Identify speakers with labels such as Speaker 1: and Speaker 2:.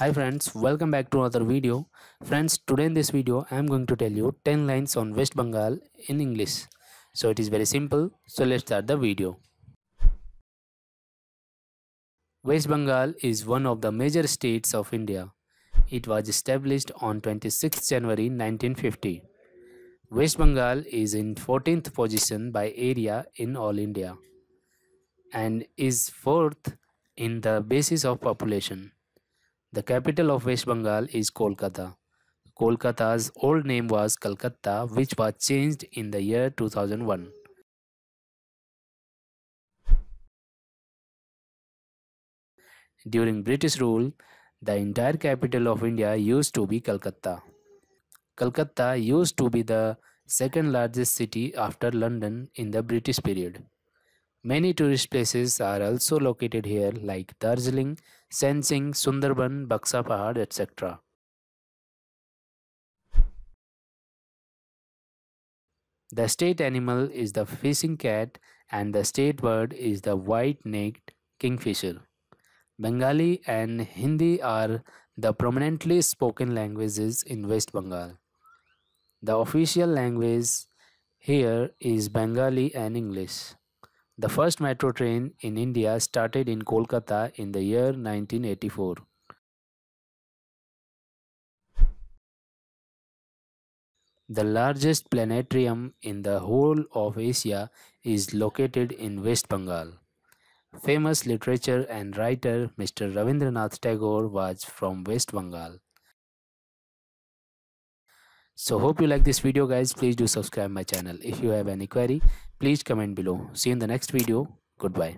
Speaker 1: Hi friends, welcome back to another video. Friends, today in this video, I am going to tell you 10 lines on West Bengal in English. So it is very simple. So let's start the video. West Bengal is one of the major states of India. It was established on 26 January 1950. West Bengal is in 14th position by area in all India and is fourth in the basis of population. The capital of West Bengal is Kolkata. Kolkata's old name was Calcutta, which was changed in the year 2001. During British rule, the entire capital of India used to be Calcutta. Calcutta used to be the second largest city after London in the British period. Many tourist places are also located here like Darjeeling, Sensing, Sundarban, Baksa Pahad, etc. The state animal is the fishing cat and the state bird is the white-necked kingfisher. Bengali and Hindi are the prominently spoken languages in West Bengal. The official language here is Bengali and English. The first metro train in India started in Kolkata in the year 1984.
Speaker 2: The largest
Speaker 1: planetarium in the whole of Asia is located in West Bengal. Famous literature and writer Mr. Ravindranath Tagore was from West Bengal so hope you like this video guys please do subscribe my channel if you have any query please comment below see you in the next video goodbye